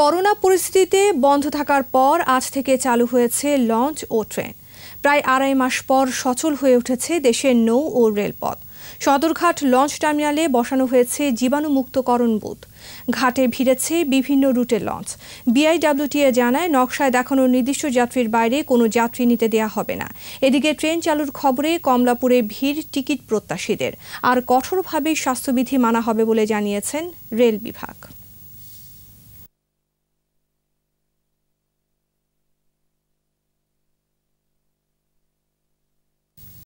corona পরিস্থিতিতে বন্ধ থাকার পর আজ থেকে চালু হয়েছে লঞ্চ ও ট্রেন প্রায় আড়াই মাস পর সচল হয়ে উঠেছে দেশের নৌ ও রেলপথ সদরঘাট লঞ্চ টার্মিনালে বসানো হয়েছে জীবাণুমুক্তকরণ বুথ ঘাটে ভিড়েছে বিভিন্ন রুটে লঞ্চ বিআইডাব্লিউটিএ জানায় নকশায় দেখানো নির্দিষ্ট যাত্রীর বাইরে কোনো যাত্রী নিতে দেয়া হবে না এদিকে ট্রেন চালুর খবরে কমলাপুরে ভিড় টিকিট প্রত্যাশীদের আর কঠোরভাবে স্বাস্থ্যবিধি মানা হবে বলে জানিয়েছেন রেল বিভাগ